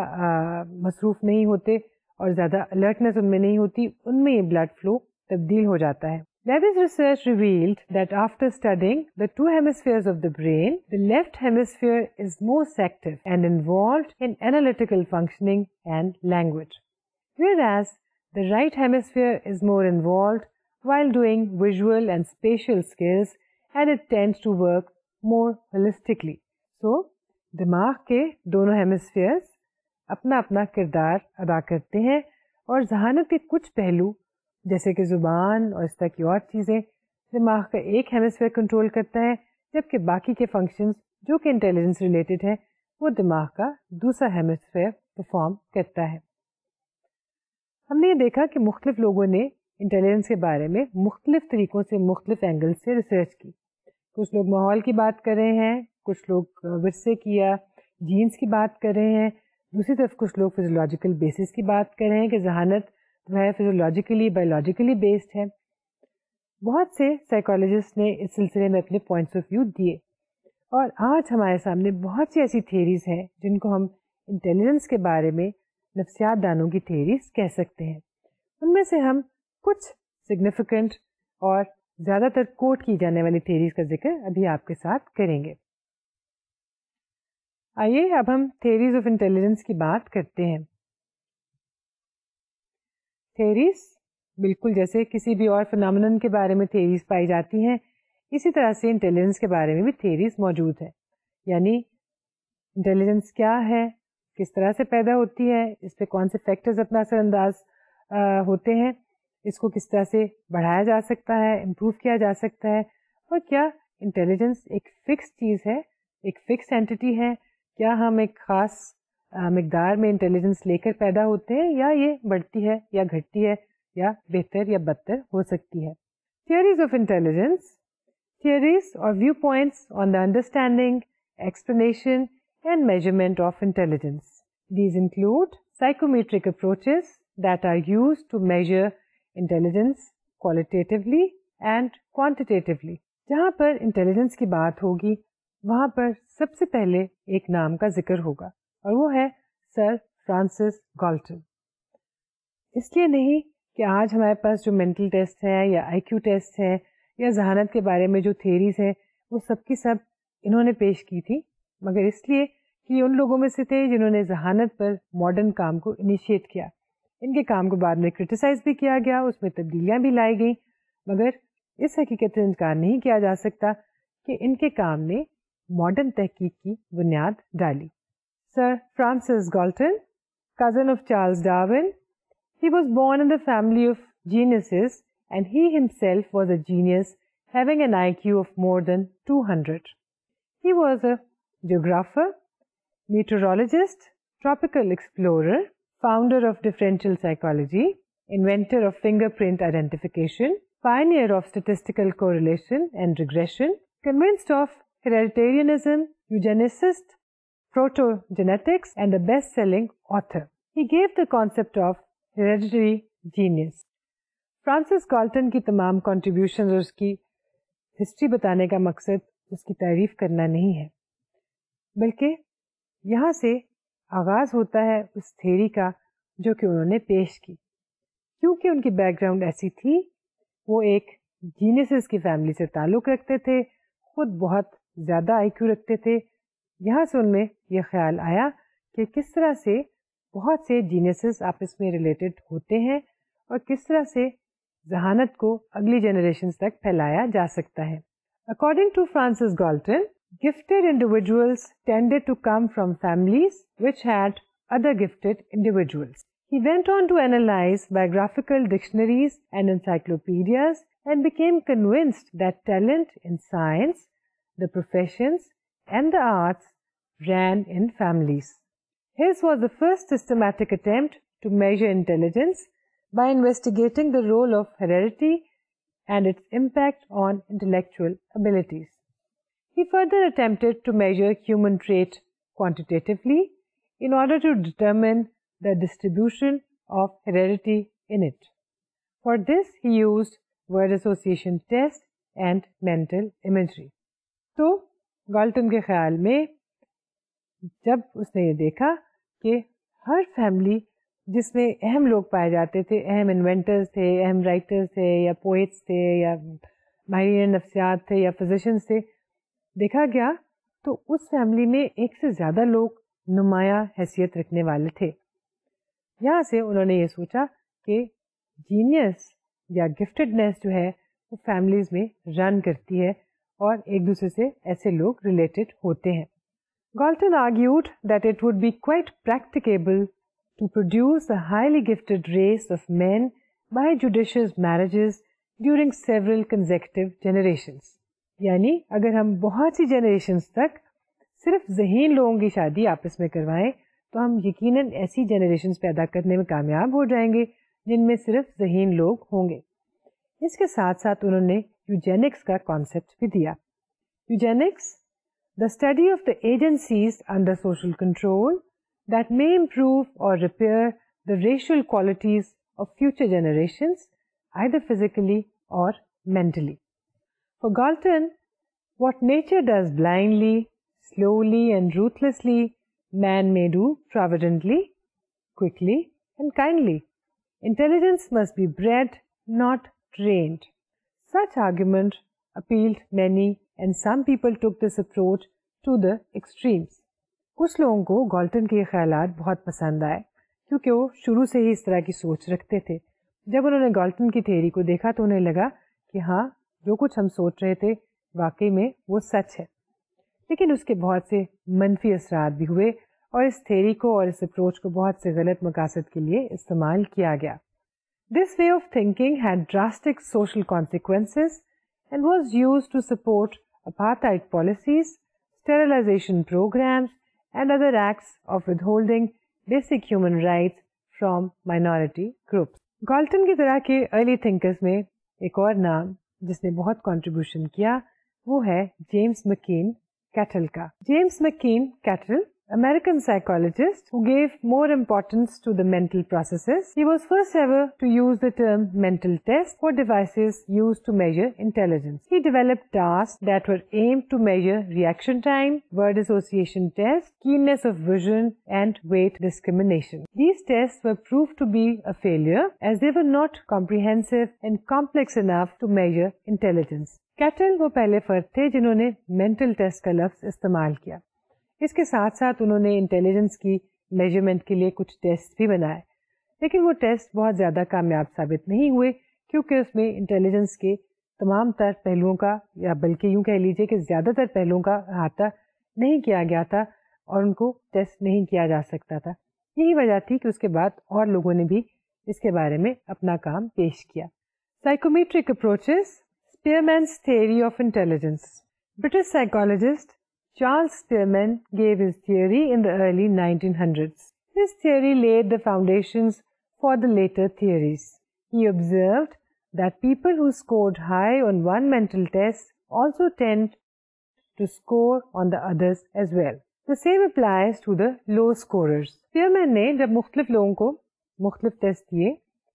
S1: मसरूफ़ नहीं होते और ज़्यादा अलर्टनेस उनमें नहीं होती उनमें ये ब्लड फ्लो तब्दील हो जाता है is research revealed that after studying the two hemispheres of the brain, the left hemisphere is most active and involved in analytical functioning and language, whereas the right hemisphere is more involved while doing visual and spatial skills and it tends to work more holistically. So, दिमाग के दोनों hemispheres अपना अपना किरदार अदा करते हैं और जहानत के कुछ पहलू जैसे कि ज़ुबान और इस तरह की और चीज़ें दिमाग का एक हेमिस्फीयर कंट्रोल करता है जबकि बाकी के फंक्शंस जो कि इंटेलिजेंस रिलेटेड है वो दिमाग का दूसरा हेमिस्फेयर परफॉर्म करता है हमने ये देखा कि मुख्तफ लोगों ने इंटेलिजेंस के बारे में मुख्तलिफ तरीक़ों से मुख्तलिफ एंगल से रिसर्च की कुछ लोग माहौल की बात कर रहे हैं कुछ लोग वरसे किया जीन्स की बात कर रहे हैं दूसरी तरफ कुछ लोग फिजोलॉजिकल बेसिस की बात कर रहे हैं कि जहानत जो है फिजोलॉजिकली बायोलॉजिकली बेस्ड है बहुत से साइकोलॉजिस्ट ने इस सिलसिले में अपने पॉइंट्स ऑफ व्यू दिए और आज हमारे सामने बहुत सी ऐसी थेरीज हैं जिनको हम इंटेलिजेंस के बारे में नफ्सियात दानों की थेरीज कह सकते हैं उनमें से हम कुछ सिग्निफिकेंट और ज़्यादातर कोट की जाने वाली थेरीज का जिक्र अभी आपके साथ करेंगे आइए अब हम थेरीज ऑफ इंटेलिजेंस की बात करते हैं थेरीज बिल्कुल जैसे किसी भी और फिनमिन के बारे में थेरीज पाई जाती हैं इसी तरह से इंटेलिजेंस के बारे में भी थेरीज मौजूद है यानी इंटेलिजेंस क्या है किस तरह से पैदा होती है इस पर कौन से फैक्टर्स अपना असरअंदाज होते हैं इसको किस तरह से बढ़ाया जा सकता है इम्प्रूव किया जा सकता है और क्या इंटेलिजेंस एक फिक्स चीज़ है एक फिक्स एंटिटी है क्या हम एक ख़ास मकदार में इंटेलिजेंस लेकर पैदा होते हैं या ये बढ़ती है या घटती है या बेहतर या बदतर हो सकती है theories of intelligence theories or viewpoints on the understanding, explanation, and measurement of intelligence. These include psychometric approaches that are used to measure intelligence qualitatively and quantitatively जहाँ पर इंटेलिजेंस की बात होगी वहाँ पर सबसे पहले एक नाम का जिक्र होगा और वो है सर फ्रांसिस गॉल्टन इसलिए नहीं कि आज हमारे पास जो मेंटल टेस्ट है या आईक्यू टेस्ट है या जहानत के बारे में जो थेरीज है वो सब की सब इन्होंने पेश की थी मगर इसलिए कि उन लोगों में से थे जिन्होंने जहानत पर मॉडर्न काम को इनिशिएट किया इनके काम को बाद में क्रिटिसाइज भी किया गया उसमें तब्दीलियाँ भी लाई गई मगर इस हकीकत से इनकार नहीं किया जा सकता कि इनके काम ने मॉडर्न तहकीक की बुनियाद डाली sir Francis Galton cousin of Charles Darwin. He was born in the family of geniuses and he himself was a genius having an IQ of more than 200. He was a geographer, meteorologist, tropical explorer, founder of differential psychology, inventor of fingerprint identification, pioneer of statistical correlation and regression, convinced of hereditarianism, eugenicist, protogenetics, and a best selling author. He gave the concept of hereditary genius. Francis Galton की तमाम contribution और उसकी history बताने का मकसद उसकी tarif karna nahi hai. बल्कि यहाँ se आगाज होता है उस थेरी का जो कि उन्होंने पेश की क्योंकि उनकी बैकग्राउंड ऐसी थी वो एक जीनियस की फैमिली से ताल्लुक़ रखते थे खुद बहुत ज़्यादा आईक्यू रखते थे यहाँ से उनमें यह ख्याल आया कि किस तरह से बहुत से जीनियसेस आपस में रिलेटेड होते हैं और किस तरह से जहानत को अगली जनरेशन तक फैलाया जा सकता है according to Francis Galton Gifted individuals tended to come from families which had other gifted individuals. He went on to analyze biographical dictionaries and encyclopedias and became convinced that talent in science, the professions, and the arts ran in families. His was the first systematic attempt to measure intelligence by investigating the role of heredity and its impact on intellectual abilities. He further attempted to measure human trait quantitatively in order to determine the distribution of heredity in it. For this, he used word association test and mental imagery. तो Galton के ख्याल में जब उसने ये देखा कि हर family जिसमें अहम लोग पाए जाते थे अहम इन्वेंटर्स थे अहम राइटर्स थे या पोइट्स थे या माहरीन नफ्सियात थे या फिजिशंस थे देखा गया तो उस फैमिली में एक से ज़्यादा लोग नुमाया हैसियत रखने वाले थे यहाँ से उन्होंने ये सोचा कि जीनियस या गिफ्टेडनेस जो है वो फैमिलीज़ में रन करती है और एक दूसरे से ऐसे लोग रिलेटेड होते हैं Galton argued that it would be quite practicable to produce a highly gifted race of men by judicious marriages during several consecutive generations. यानी अगर हम बहुत सी जनरेशन्स तक सिर्फ जहीन लोगों की शादी आपस में करवाएं तो हम यकीनन ऐसी जनरेशन पैदा करने में कामयाब हो जाएंगे जिनमें सिर्फ जहीन लोग होंगे इसके साथ साथ उन्होंने यूजेनिक्स का कॉन्सेप्ट भी दिया eugenics the study of the agencies under social control that may improve or repair the racial qualities of future generation either physically or mentally For Galton, what nature does blindly, slowly, and ruthlessly, man may do providently, quickly, and kindly. Intelligence must be bred, not trained. Such argument appealed many, and some people took this approach to the extremes. कुछ लोगों को Galton के ये ख्याल बहुत पसंद आए क्योंकि वो शुरू से ही इस तरह की सोच रखते थे जब उन्होंने गॉल्टन की थेरी को देखा तो उन्हें लगा कि हाँ जो कुछ हम सोच रहे थे वाकई में वो सच है लेकिन उसके बहुत से मनफी असरात भी हुए और इस थेरी को और इस अप्रोच को बहुत से गलत मकासद के लिए इस्तेमाल किया गया this way of thinking had drastic social consequences and was use to support apartheid policies policies, program and other act of of holding basic human right from minority group Galton की तरह के अर्ली थिंकर्स में एक और नाम जिसने बहुत contribution किया वो है जेम्स मकेन कैटल का James McKeen Cattell American psychologist who gave more importance to the mental processes. He was first ever to use the term mental test for devices used to measure intelligence. He developed tasks that were aimed to measure reaction time, word association test, keenness of vision and weight discrimination. These tests were proved to be a failure as they were not comprehensive and complex enough to measure intelligence. Cattell वो पहले फर्द थे जिन्होंने mental test का लफ्ज इस्तेमाल किया इसके साथ साथ उन्होंने इंटेलिजेंस की मेजरमेंट के लिए कुछ टेस्ट भी बनाए लेकिन वो टेस्ट बहुत ज़्यादा कामयाब साबित नहीं हुए क्योंकि उसमें इंटेलिजेंस के तमाम तर पहलुओं का या बल्कि यूं कह लीजिए कि ज़्यादातर पहलुओं का अहाता नहीं किया गया था और उनको टेस्ट नहीं किया जा सकता था यही वजह थी कि उसके बाद और लोगों ने भी इसके बारे में अपना काम पेश किया psychometric approaches Spearman theory of intelligence British psychologist Charles Spearman gave his theory in the early 1900s. His theory laid the foundations for the later theories. He observed that people who scored high on one mental test also tend to score on the others as well. The same applies to the low scorers. Spearman ने जब मुख्तलिफ लोगों को मुख्तलिफ test दिए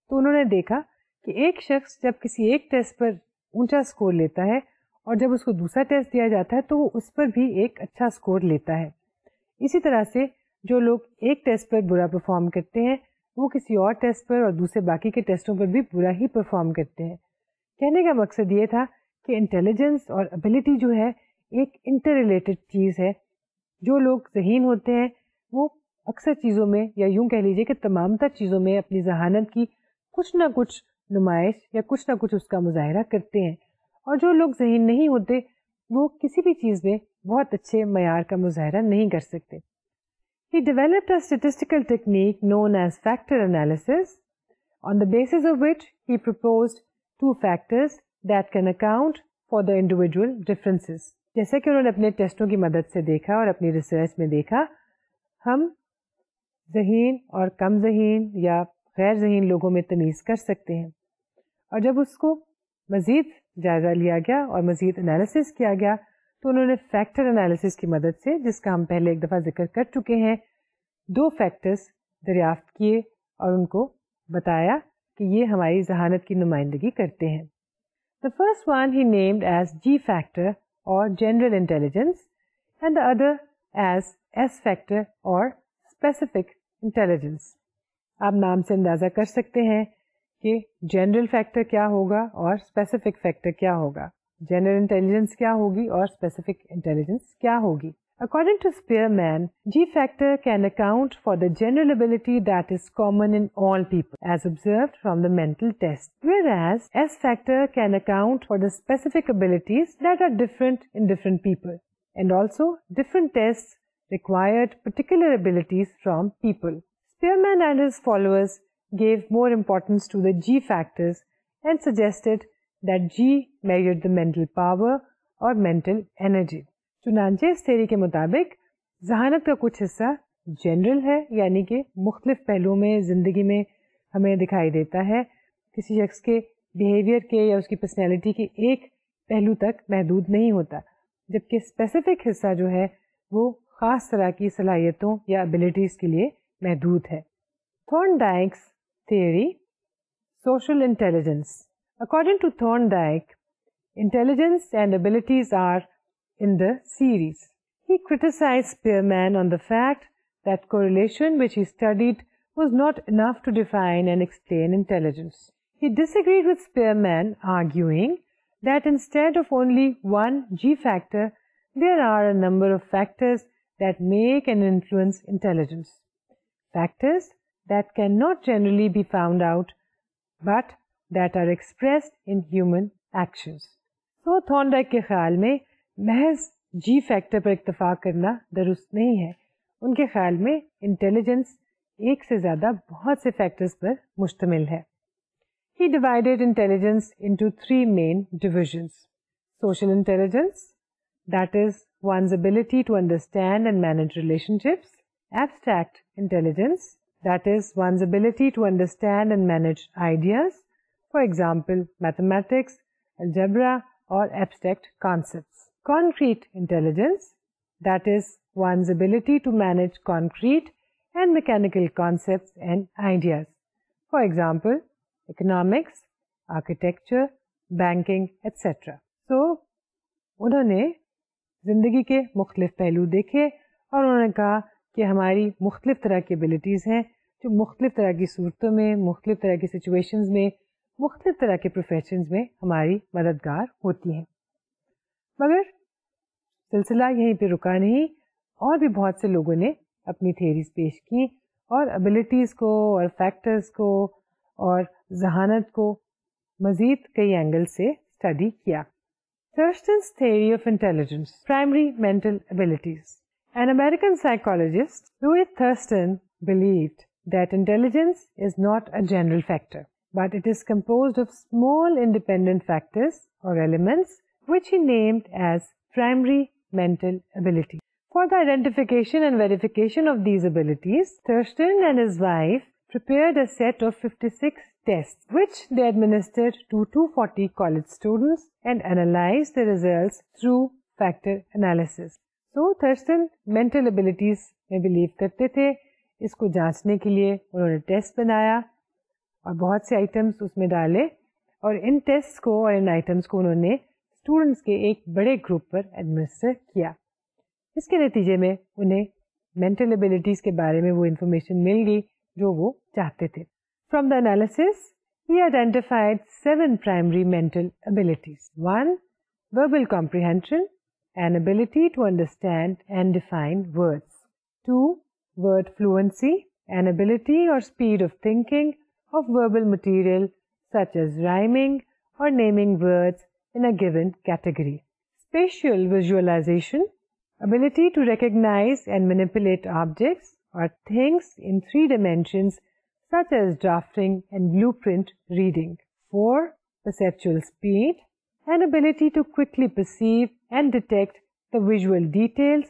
S1: तो उन्होंने देखा कि एक शख्स जब किसी एक टेस्ट पर ऊंचा स्कोर लेता है और जब उसको दूसरा टेस्ट दिया जाता है तो वो उस पर भी एक अच्छा स्कोर लेता है इसी तरह से जो लोग एक टेस्ट पर बुरा परफॉर्म करते हैं वो किसी और टेस्ट पर और दूसरे बाकी के टेस्टों पर भी बुरा ही परफॉर्म करते हैं कहने का मकसद ये था कि इंटेलिजेंस और एबिलिटी जो है एक इंटर रिलेटेड चीज़ है जो लोग जहीन होते हैं वो अक्सर चीज़ों में या यूँ कह लीजिए कि तमाम तर चीज़ों में अपनी जहानत की कुछ ना कुछ नुमाइश या कुछ ना कुछ उसका मुजाहरा करते हैं और जो लोग जहीन नहीं होते वो किसी भी चीज़ में बहुत अच्छे मैार का मुजाहरा नहीं कर सकते He developed a statistical technique known as factor analysis, on the basis of which he proposed two factors that can account for the individual differences. जैसे कि उन्होंने अपने टेस्टों की मदद से देखा और अपनी रिसर्च में देखा हम जहीन और कम जहीन या गैर जहीन लोगों में तमीज़ कर सकते हैं और जब उसको मज़ीद जायजा लिया गया और मजीद एनालिसिस किया गया तो उन्होंने फैक्टर एनालिसिस की मदद से जिसका हम पहले एक दफ़ा जिक्र कर चुके हैं दो फैक्टर्स दरियाफ्त किए और उनको बताया कि ये हमारी जहानत की नुमाइंदगी करते हैं the first one he named as G factor or general intelligence and the other as S factor or specific intelligence आप नाम से अंदाज़ा कर सकते हैं कि जनरल फैक्टर क्या होगा और स्पेसिफिक फैक्टर क्या होगा जनरल इंटेलिजेंस क्या होगी और स्पेसिफिक इंटेलिजेंस क्या होगी According to Spearman, G factor can account for the general ability that is common in all people, as observed from the mental test, whereas S factor can account for the specific abilities that are different in different people, and also different tests required particular abilities from people. Spearman and his followers gave more importance to the G factors and suggested that G measured the mental power और mental energy. चुनाचे इस theory के मुताबिक जहानत का कुछ हिस्सा general है यानी कि मुख्तलिफ पहलुओं में ज़िंदगी में हमें दिखाई देता है किसी शख्स के बिहेवियर के या उसकी पर्सनैलिटी के एक पहलू तक महदूद नहीं होता जबकि स्पेसिफिक हिस्सा जो है वो ख़ास तरह की सलाहियतों या एबिलिटीज़ के लिए महदूद है Thorndike's theory, social intelligence. According to Thorndike, intelligence and abilities are in the series. He criticized Spearman on the fact that correlation which he studied was not enough to define and explain intelligence. He disagreed with Spearman, arguing that instead of only one G factor, there are a number of factors that make and influence intelligence. Factors that cannot generally be found out but that are expressed in human actions. So, Thorndike کے خیال میں محض G factor پر اکتفا کرنا درست نہیں ہے. ان کے خیال intelligence ایک سے زیادہ بہت سے factors پر مشتمل ہے. He divided intelligence into three main divisions. Social intelligence, that is one's ability to understand and manage relationships. Abstract intelligence, that is, one's ability to understand and manage ideas, for example, mathematics, algebra, or abstract concepts. Concrete intelligence, that is, one's ability to manage concrete and mechanical concepts and ideas. For example, economics, architecture, banking, etc. So, उन्होंने ज़िंदगी के मुख्तलिफ पहलू देखे और उन्होंने कहा कि हमारी मुख्तलिफ़ तरह की एबिलिटीज़ हैं जो मुख्तलिफ़ तरह की सूरतों में मुख्तलिफ़ तरह की सिचुएशन में मुख्तलिफ़ तरह के प्रोफेशन में हमारी मददगार होती हैं मगर सिलसिला यहीं पर रुका नहीं और भी बहुत से लोगों ने अपनी थेरीज पेश की और एबिलिटीज़ को और फैक्टर्स को और जहानत को मज़ीद कई एंगल से स्टडी किया Thurston's theory of intelligence, primary mental abilities. An American psychologist, Louis Thurston, believed that intelligence is not a general factor, but it is composed of small independent factors or elements which he named as primary mental ability. For the identification and verification of these abilities, Thurston and his wife prepared a set of 56 tests which they administered to 240 college students and analyzed the results through factor analysis. सो Thurstone mental abilities में believe करते थे इसको जांचने के लिए उन्होंने test बनाया और बहुत से आइटम्स उसमें डाले और इन टेस्ट को और इन आइटम्स को उन्होंने स्टूडेंट्स के एक बड़े ग्रुप पर एडमिनिस्टर किया इसके नतीजे में उन्हें मेंटल एबिलिटीज़ के बारे में वो इन्फॉर्मेशन मिल गई जो वो चाहते थे from the analysis he identified seven primary mental abilities. One, verbal comprehension. an ability to understand and define words. 2. Word fluency, an ability or speed of thinking of verbal material such as rhyming or naming words in a given category. Spatial visualization, ability to recognize and manipulate objects or things in three dimensions such as drafting and blueprint reading. 4. Perceptual speed, an ability to quickly perceive and detect the visual details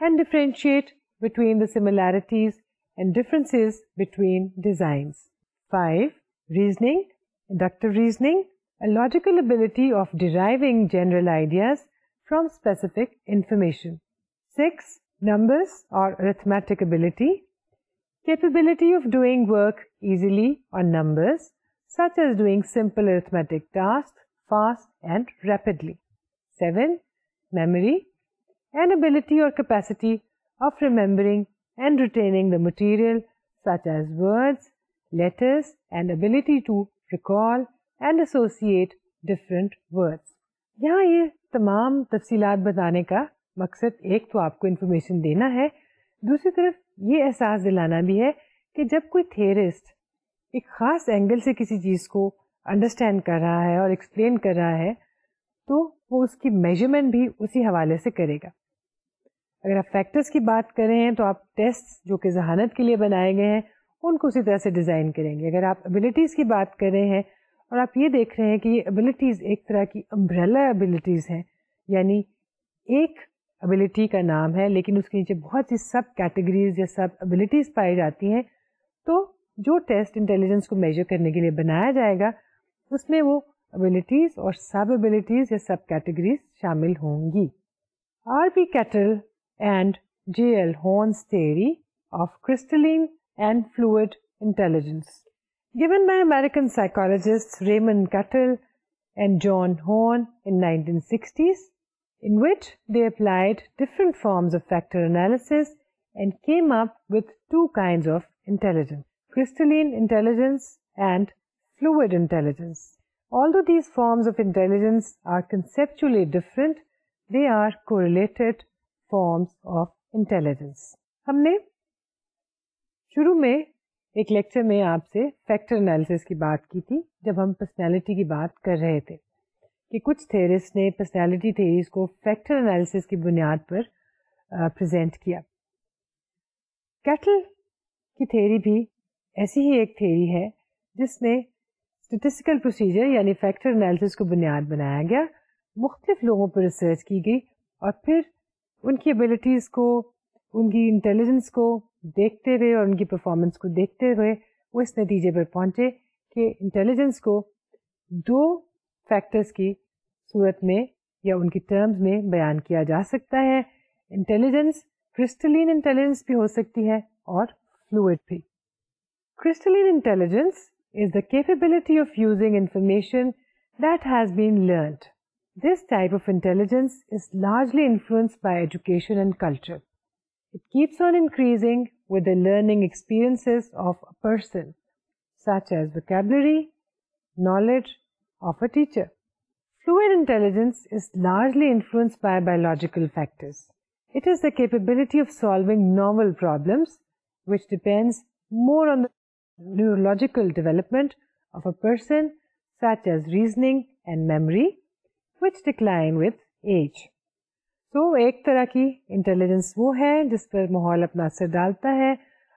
S1: and differentiate between the similarities and differences between designs. 5. Reasoning, inductive reasoning, a logical ability of deriving general ideas from specific information. 6. Numbers or arithmetic ability, capability of doing work easily on numbers, such as doing simple arithmetic tasks fast and rapidly. 7. memory, and ability or capacity of remembering and retaining the material such as words, letters, and ability to recall and associate different words. यहाँ ये तमाम तफसीलात बताने का मकसद एक तो आपको इन्फॉर्मेशन देना है दूसरी तरफ ये एहसास दिलाना भी है कि जब कोई थेरिस्ट एक ख़ास एंगल से किसी चीज़ को अंडरस्टैंड कर रहा है और एक्सप्लेन कर रहा है तो वो उसकी मेजरमेंट भी उसी हवाले से करेगा अगर आप फैक्टर्स की बात करें तो आप टेस्ट जो कि जहानत के लिए बनाए गए हैं उनको उसी तरह से डिज़ाइन करेंगे अगर आप एबिलिटीज़ की बात कर रहे हैं और आप ये देख रहे हैं कि ये एबिलिटीज़ एक तरह की अम्ब्रेला एबिलिटीज़ हैं यानी एक एबिलिटी का नाम है लेकिन उसके नीचे बहुत सी सब कैटेगरीज या सब एबिलिटीज़ पाई जाती हैं तो जो टेस्ट इंटेलिजेंस को मेजर करने के लिए बनाया जाएगा उसमें वो abilities or subabilities, abilities subcategories, sub-categories shamil hongi. R.P. and J.L. Horn's theory of crystalline and fluid intelligence. Given by American psychologists Raymond Kettle and John Horn in 1960s, in which they applied different forms of factor analysis and came up with two kinds of intelligence, crystalline intelligence and fluid intelligence. Although these forms of intelligence are conceptually different, they are correlated forms of intelligence. हमने शुरू में एक lecture में आपसे factor analysis की बात की थी जब हम पर्सनैलिटी की बात कर रहे थे कि कुछ थेरिस्ट ने पर्सनैलिटी थेरीज को फैक्टर एनालिसिस की बुनियाद पर प्रेजेंट किया कैटल की थेरी भी ऐसी ही एक थेरी है जिसने स्टेटिस्टिकल प्रोसीजर यानी फैक्टर एनालिसिस को बुनियाद बनाया गया मुख्तलिफ लोगों पर रिसर्च की गई और फिर उनकी एबिलिटीज़ को उनकी इंटेलिजेंस को देखते हुए और उनकी परफॉर्मेंस को देखते हुए वो इस नतीजे पर पहुँचे कि इंटेलिजेंस को दो फैक्टर्स की सूरत में या उनकी टर्म्स में बयान किया जा सकता है इंटेलिजेंस क्रिस्टलिन इंटेलिजेंस भी हो सकती है और फ्लूड भी crystalline intelligence is the capability of using information that has been learnt. This type of intelligence is largely influenced by education and culture. It keeps on increasing with the learning experiences of a person, such as vocabulary, knowledge of a teacher. Fluid intelligence is largely influenced by biological factors. It is the capability of solving novel problems, which depends more on the neurological development of a person, such as reasoning and memory, which decline with age. तो so, एक तरह की intelligence वो है जिस पर माहौल अपना असर डालता है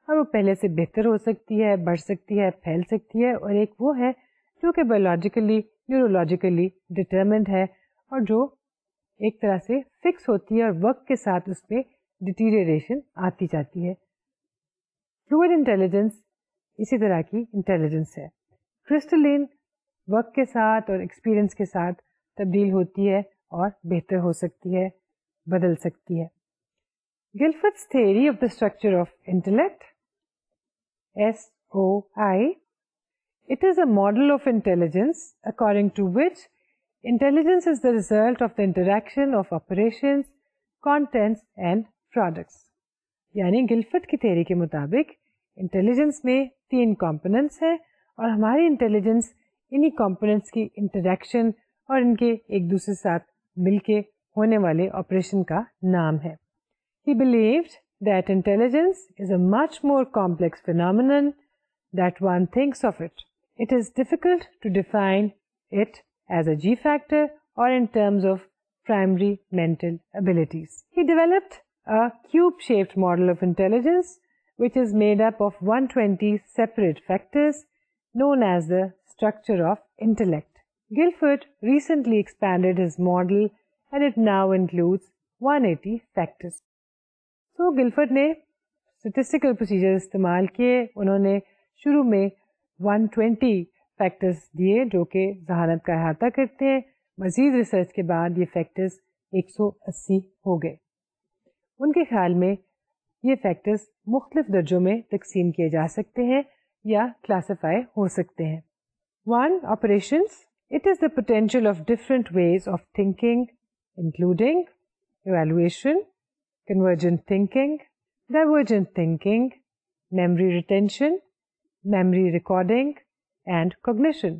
S1: और वो पहले से बेहतर हो सकती है बढ़ सकती है फैल सकती है और एक वो है जो कि बायोलॉजिकली न्यूरोलॉजिकली डिटर्मेंट है और जो एक तरह से फिक्स होती है और वक्त के साथ उस पर डिटीरियरेशन आती जाती है फ्लूड इंटेलिजेंस इसी तरह की इंटेलिजेंस है क्रिस्टलिन वक्त के साथ और एक्सपीरियंस के साथ तब्दील होती है और बेहतर हो सकती है बदल सकती है Guilford's theory of the structure of intellect S O I It is a model of intelligence according to which intelligence is the result of the interaction of operations, contents and products. यानी गिलफिट की theory के मुताबिक intelligence में तीन components हैं और हमारी intelligence इन्हीं कंपोनेंट्स की इंटरेक्शन और इनके एक दूसरे साथ मिलके होने वाले ऑपरेशन का नाम है he believed that intelligence is a much more complex phenomenon that one thinks of it. It is difficult to define it as a G factor or in terms of primary mental abilities. He developed a cube-shaped model of intelligence which is made up of 120 separate factors known as the structure of intellect. Guilford recently expanded his model and it now includes 180 factors. So Guilford ne statistical procedure इस्तेमाल किए उन्होंने shuru mein 120 factors diye, jo ke जहानत ka ahata kerte hai, मज़ीद research ke baad ye factors 180 ho गए Unke khayal mein, ये factors मुख्तलिफ दर्जों में तकसीम किए जा सकते हैं या क्लासीफाई हो सकते हैं one operation it is the potential of different ways of thinking including evaluation, convergent thinking, divergent thinking, memory retention, memory recording, and cognition.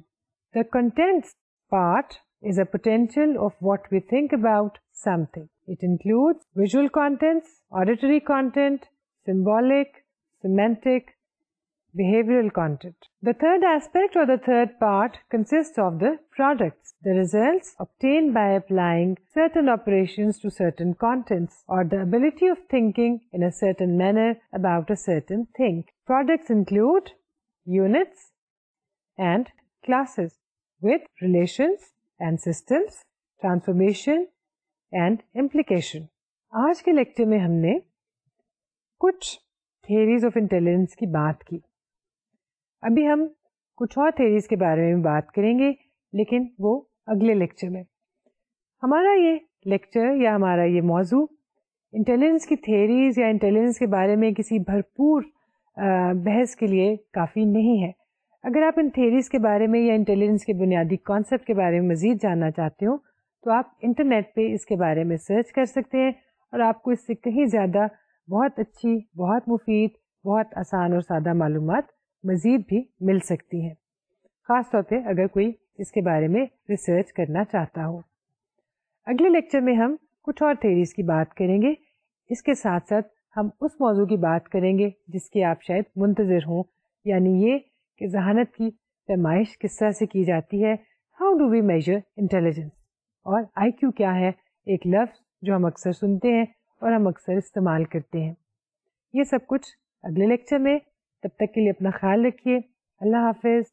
S1: The contents part is a potential of what we think about something. It includes visual contents, auditory content, symbolic, semantic, behavioral content. The third aspect or the third part consists of the products, the results obtained by applying certain operations to certain contents or the ability of thinking in a certain manner about a certain thing. Products include units and classes with relations and systems, transformation and implication आज के lecture में हमने कुछ theories of intelligence की बात की अभी हम कुछ और थेरीज के बारे में बात करेंगे लेकिन वो अगले लेक्चर में हमारा ये लेक्चर या हमारा ये मौजू इंटेलिजेंस की थेरीज या इंटेलिजेंस के बारे में किसी भरपूर बहस के लिए काफ़ी नहीं है अगर आप इन थेरीज के बारे में या इंटेलिजेंस के बुनियादी कॉन्सेप्ट के बारे में मज़ीद जानना चाहते हो तो आप इंटरनेट पे इसके बारे में सर्च कर सकते हैं और आपको इससे कहीं ज़्यादा बहुत अच्छी बहुत मुफीद बहुत आसान और सादा मालूम मज़ीद भी मिल सकती हैं ख़ास तौर पर अगर कोई इसके बारे में रिसर्च करना चाहता हो अगले लेक्चर में हम कुछ और थेरीज़ की बात करेंगे इसके साथ साथ हम उस मौजू की बात करेंगे जिसकी आप शायद मुंतज़र हों यानी ये कि जहानत की पैमाइश किस तरह से की जाती है how do we measure intelligence और क्यू क्या है एक लफ्ज़ जो हम अक्सर सुनते हैं और हम अक्सर इस्तेमाल करते हैं ये सब कुछ अगले लेक्चर में तब तक के लिए अपना ख्याल रखिए अल्लाह हाफिज़